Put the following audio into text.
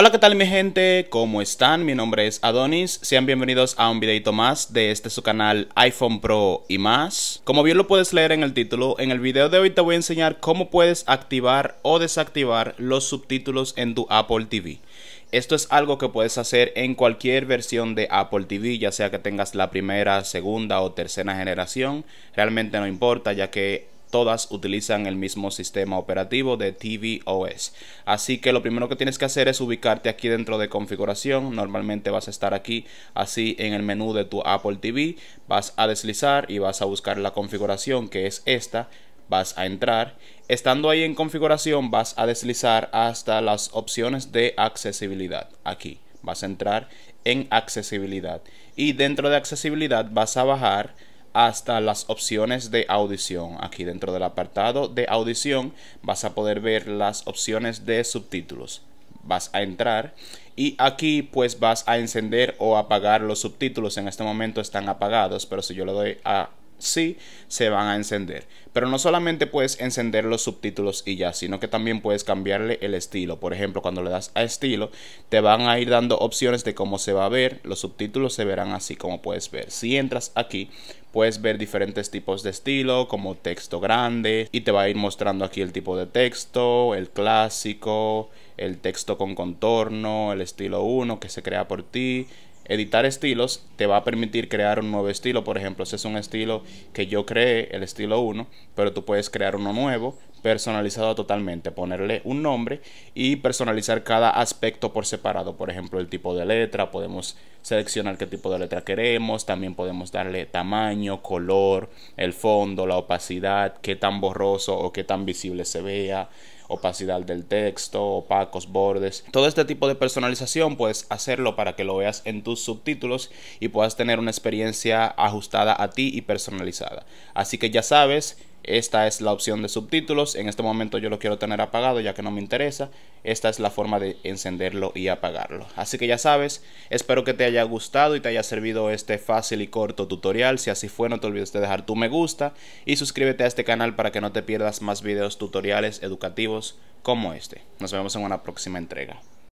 Hola, ¿qué tal mi gente? ¿Cómo están? Mi nombre es Adonis. Sean bienvenidos a un videito más de este su canal iPhone Pro y más. Como bien lo puedes leer en el título, en el video de hoy te voy a enseñar cómo puedes activar o desactivar los subtítulos en tu Apple TV. Esto es algo que puedes hacer en cualquier versión de Apple TV, ya sea que tengas la primera, segunda o tercera generación. Realmente no importa, ya que todas utilizan el mismo sistema operativo de tvOS. Así que lo primero que tienes que hacer es ubicarte aquí dentro de configuración. Normalmente vas a estar aquí así en el menú de tu Apple TV. Vas a deslizar y vas a buscar la configuración que es esta. Vas a entrar. Estando ahí en configuración vas a deslizar hasta las opciones de accesibilidad. Aquí vas a entrar en accesibilidad. Y dentro de accesibilidad vas a bajar hasta las opciones de audición. Aquí dentro del apartado de audición vas a poder ver las opciones de subtítulos. Vas a entrar y aquí pues vas a encender o apagar los subtítulos. En este momento están apagados, pero si yo le doy a sí se van a encender. Pero no solamente puedes encender los subtítulos y ya, sino que también puedes cambiarle el estilo. Por ejemplo, cuando le das a estilo, te van a ir dando opciones de cómo se va a ver. Los subtítulos se verán así como puedes ver. Si entras aquí, Puedes ver diferentes tipos de estilo, como texto grande, y te va a ir mostrando aquí el tipo de texto, el clásico, el texto con contorno, el estilo 1 que se crea por ti. Editar estilos te va a permitir crear un nuevo estilo. Por ejemplo, ese es un estilo que yo creé, el estilo 1, pero tú puedes crear uno nuevo, personalizado totalmente, ponerle un nombre y personalizar cada aspecto por separado, por ejemplo el tipo de letra, podemos seleccionar qué tipo de letra queremos, también podemos darle tamaño, color, el fondo, la opacidad, qué tan borroso o qué tan visible se vea, opacidad del texto, opacos, bordes. Todo este tipo de personalización puedes hacerlo para que lo veas en tus subtítulos y puedas tener una experiencia ajustada a ti y personalizada. Así que ya sabes, esta es la opción de subtítulos. En este momento yo lo quiero tener apagado ya que no me interesa. Esta es la forma de encenderlo y apagarlo. Así que ya sabes, espero que te haya gustado y te haya servido este fácil y corto tutorial. Si así fue, no te olvides de dejar tu me gusta y suscríbete a este canal para que no te pierdas más videos tutoriales educativos como este. Nos vemos en una próxima entrega.